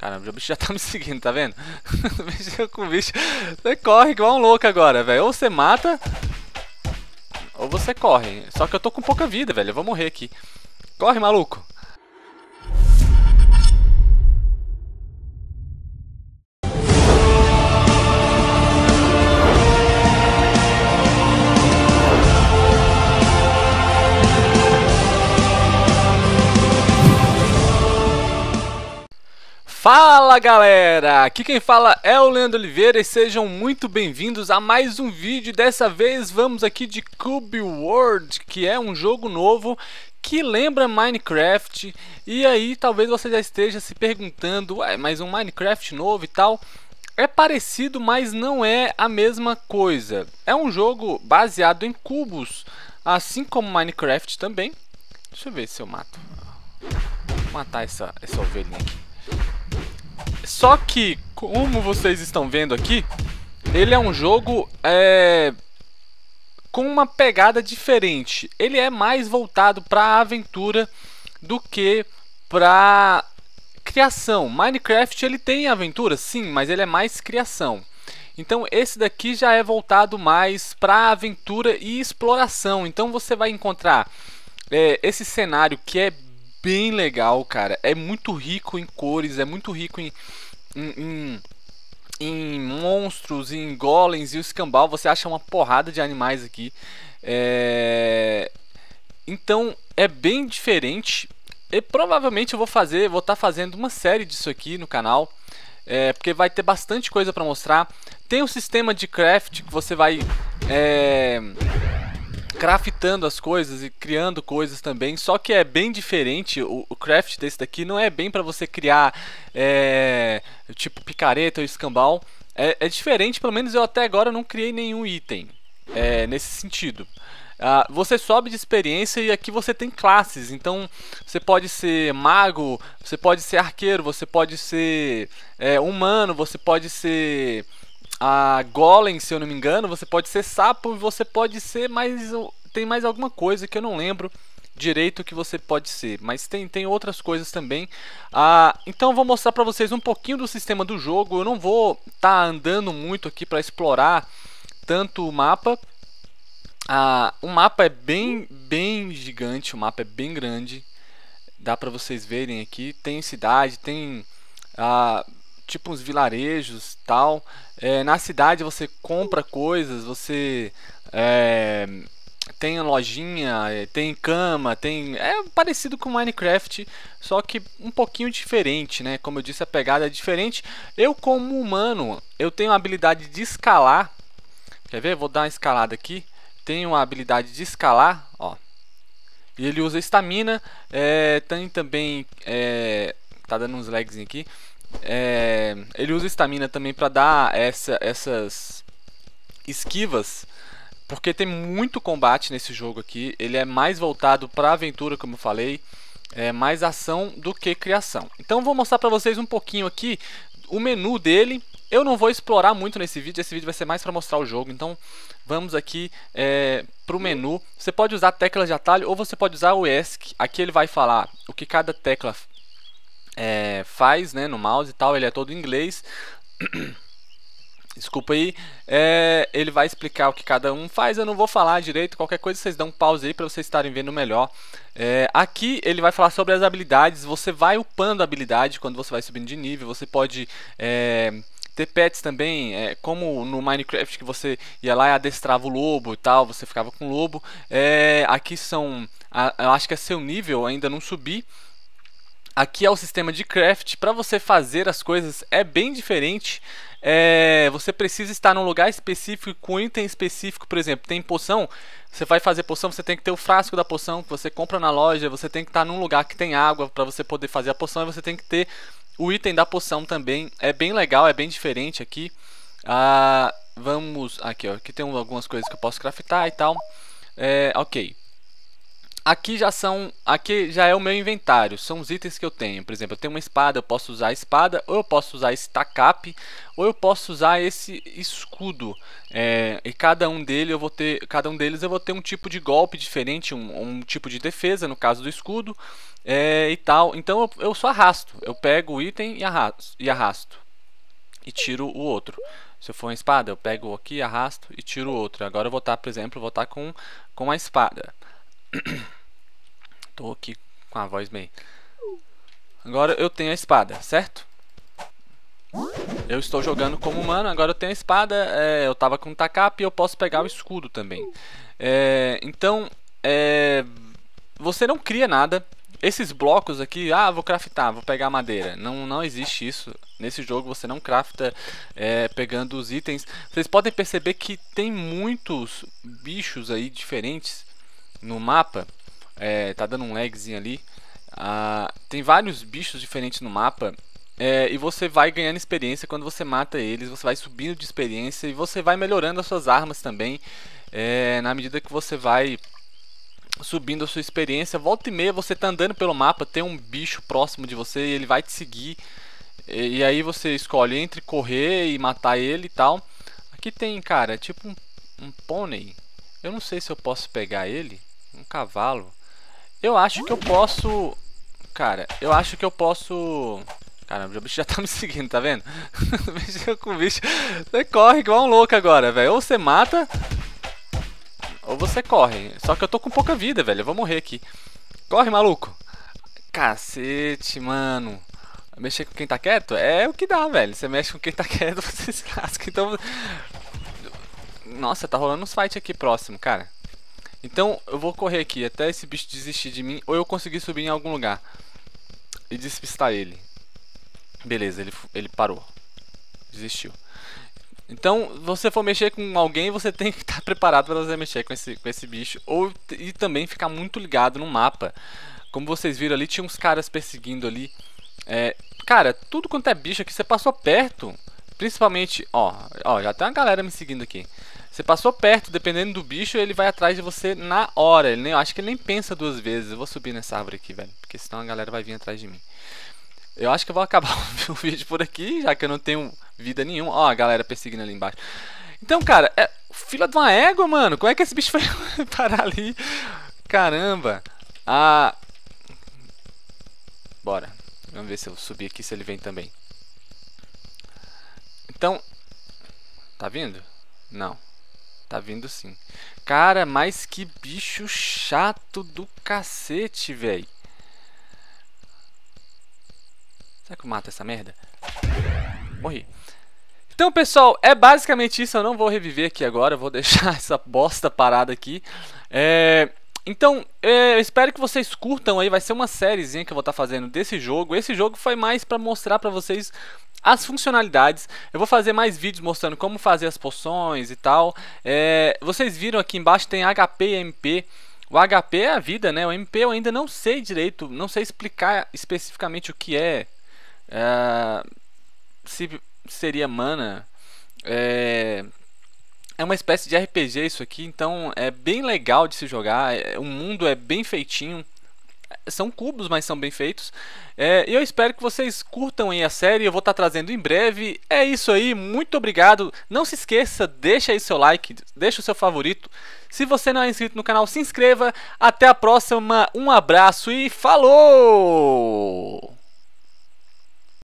Caramba, o bicho já tá me seguindo, tá vendo? Mexeu é com o bicho. Você corre igual um louco agora, velho. Ou você mata, ou você corre. Só que eu tô com pouca vida, velho. Eu vou morrer aqui. Corre, maluco. Fala galera, aqui quem fala é o Leandro Oliveira e sejam muito bem-vindos a mais um vídeo. Dessa vez vamos aqui de Cube World, que é um jogo novo que lembra Minecraft. E aí talvez você já esteja se perguntando, ué, mas um Minecraft novo e tal. É parecido, mas não é a mesma coisa. É um jogo baseado em cubos, assim como Minecraft também. Deixa eu ver se eu mato. Vou matar essa, essa ovelhinha aqui. Só que, como vocês estão vendo aqui, ele é um jogo é, com uma pegada diferente. Ele é mais voltado para a aventura do que para criação. Minecraft ele tem aventura, sim, mas ele é mais criação. Então esse daqui já é voltado mais para aventura e exploração. Então você vai encontrar é, esse cenário que é bem legal, cara. É muito rico em cores, é muito rico em, em, em, em monstros, em golems e o escambau. Você acha uma porrada de animais aqui. É... Então é bem diferente. E provavelmente eu vou fazer, vou estar tá fazendo uma série disso aqui no canal. É, porque vai ter bastante coisa para mostrar. Tem o um sistema de craft que você vai. É craftando as coisas e criando coisas também. Só que é bem diferente. O, o craft desse daqui não é bem para você criar é, tipo picareta ou escambau. É, é, diferente, pelo menos eu até agora não criei nenhum item é, nesse sentido. Ah, você sobe de experiência e aqui você tem classes. Então você pode ser mago, você pode ser arqueiro, você pode ser é, humano, você pode ser a Golem, se eu não me engano, você pode ser sapo, você pode ser mais. Tem mais alguma coisa que eu não lembro direito que você pode ser, mas tem, tem outras coisas também. Ah, então eu vou mostrar para vocês um pouquinho do sistema do jogo. Eu não vou estar tá andando muito aqui para explorar tanto o mapa. Ah, o mapa é bem, bem gigante, o mapa é bem grande. Dá para vocês verem aqui. Tem cidade, tem ah, tipo uns vilarejos tal. É, na cidade você compra coisas, você é, tem lojinha, é, tem cama, tem. É parecido com Minecraft, só que um pouquinho diferente, né? Como eu disse, a pegada é diferente. Eu, como humano, eu tenho a habilidade de escalar. Quer ver? Vou dar uma escalada aqui. Tenho a habilidade de escalar, ó. E ele usa estamina. É, tem também. É, tá dando uns lags aqui. É, ele usa estamina também para dar essa, essas esquivas, porque tem muito combate nesse jogo aqui. Ele é mais voltado para aventura, como eu falei, é mais ação do que criação. Então vou mostrar para vocês um pouquinho aqui o menu dele. Eu não vou explorar muito nesse vídeo, esse vídeo vai ser mais para mostrar o jogo, então vamos aqui é, para o menu. Você pode usar teclas de atalho ou você pode usar o ESC. Aqui ele vai falar o que cada tecla é, faz né, no mouse e tal, ele é todo em inglês. Desculpa aí, é, ele vai explicar o que cada um faz, eu não vou falar direito, qualquer coisa vocês dão um pause aí para vocês estarem vendo melhor. É, aqui ele vai falar sobre as habilidades, você vai upando a habilidade quando você vai subindo de nível, você pode é, ter pets também, é, como no Minecraft que você ia lá e adestrava o lobo e tal, você ficava com o lobo. É, aqui são, a, eu acho que é seu nível, ainda não subi. Aqui é o sistema de craft. Para você fazer as coisas é bem diferente. É, você precisa estar num lugar específico com item específico, por exemplo, tem poção, você vai fazer poção, você tem que ter o frasco da poção que você compra na loja, você tem que estar num lugar que tem água para você poder fazer a poção e você tem que ter o item da poção também. É bem legal, é bem diferente aqui. Ah, vamos aqui, ó, aqui tem algumas coisas que eu posso craftar e tal. É, ok aqui já são, aqui já é o meu inventário, são os itens que eu tenho. Por exemplo, eu tenho uma espada, eu posso usar a espada, ou eu posso usar esse tacape, ou eu posso usar esse escudo. É, e cada um deles eu vou ter, cada um deles eu vou ter um tipo de golpe diferente, um, um tipo de defesa, no caso do escudo, é, e tal. Então eu, eu só arrasto, eu pego o item e arrasto, e arrasto e tiro o outro. Se eu for uma espada, eu pego aqui, arrasto e tiro o outro. Agora eu vou estar, por exemplo, vou estar com, com a espada. Tô aqui com a voz bem. Agora eu tenho a espada, certo? Eu estou jogando como humano, agora eu tenho a espada, é, eu tava com o tacap e eu posso pegar o escudo também. É, então, é, você não cria nada. Esses blocos aqui, ah, vou craftar, vou pegar madeira. Não, não existe isso. Nesse jogo você não crafta é, pegando os itens. Vocês podem perceber que tem muitos bichos aí diferentes no mapa, é, tá dando um lagzinho ali, ah, tem vários bichos diferentes no mapa é, e você vai ganhando experiência quando você mata eles, você vai subindo de experiência e você vai melhorando as suas armas também é, na medida que você vai subindo a sua experiência. Volta e meia você tá andando pelo mapa, tem um bicho próximo de você e ele vai te seguir. E, e aí você escolhe entre correr e matar ele e tal. Aqui tem, cara, tipo um, um pônei. Eu não sei se eu posso pegar ele. Um cavalo. Eu acho que eu posso... Cara, eu acho que eu posso... Caramba, o bicho já tá me seguindo, tá vendo? o bicho com o bicho. Você corre igual um louco agora, velho. Ou você mata, ou você corre. Só que eu tô com pouca vida, velho. Eu vou morrer aqui. Corre, maluco. Cacete, mano. Mexer com quem tá quieto é o que dá, velho. Você mexe com quem tá quieto, você se lasca. Então... Nossa, tá rolando uns fight aqui próximo, cara. Então eu vou correr aqui até esse bicho desistir de mim ou eu conseguir subir em algum lugar e despistar ele. Beleza, ele, ele parou. Desistiu. Então, se você for mexer com alguém, você tem que estar preparado para você mexer com esse, com esse bicho. Ou, e também ficar muito ligado no mapa. Como vocês viram ali, tinha uns caras perseguindo ali. É, cara, tudo quanto é bicho aqui, você passou perto. Principalmente, ó, ó, já tem uma galera me seguindo aqui. Você passou perto, dependendo do bicho, ele vai atrás de você na hora. Ele nem, eu acho que ele nem pensa duas vezes. Eu vou subir nessa árvore aqui, velho. Porque senão a galera vai vir atrás de mim. Eu acho que eu vou acabar o vídeo por aqui, já que eu não tenho vida nenhuma. Ó, a galera perseguindo ali embaixo. Então, cara, é fila de uma égua, mano. Como é que esse bicho foi parar ali? Caramba. Ah. Bora. Vamos ver se eu subir aqui, se ele vem também. Então. Tá vindo? Não. Tá vindo sim. Cara, mas que bicho chato do cacete, velho. Será que eu mato essa merda? Morri. Então, pessoal, é basicamente isso. Eu não vou reviver aqui agora. Eu vou deixar essa bosta parada aqui. É... Então, é, eu espero que vocês curtam aí, vai ser uma sériezinha que eu vou estar tá fazendo desse jogo. Esse jogo foi mais para mostrar para vocês as funcionalidades, eu vou fazer mais vídeos mostrando como fazer as poções e tal. É, vocês viram aqui embaixo tem HP e MP. O HP é a vida, né? O MP eu ainda não sei direito, não sei explicar especificamente o que é. é se seria mana. É, é uma espécie de RPG isso aqui, então é bem legal de se jogar. É, o mundo é bem feitinho, são cubos, mas são bem feitos. É, eu espero que vocês curtam a série, eu vou estar tá trazendo em breve. É isso aí, muito obrigado. Não se esqueça, deixa aí seu like, deixa o seu favorito. Se você não é inscrito no canal, se inscreva. Até a próxima, um abraço e falou!